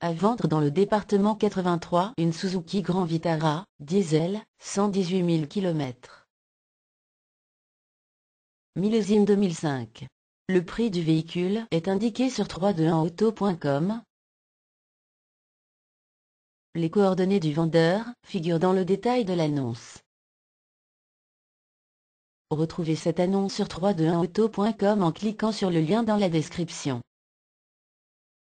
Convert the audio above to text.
À vendre dans le département 83 une Suzuki Grand Vitara, diesel, 118 000 km. Millésime 2005. Le prix du véhicule est indiqué sur 321auto.com. Les coordonnées du vendeur figurent dans le détail de l'annonce. Retrouvez cette annonce sur 321auto.com en cliquant sur le lien dans la description.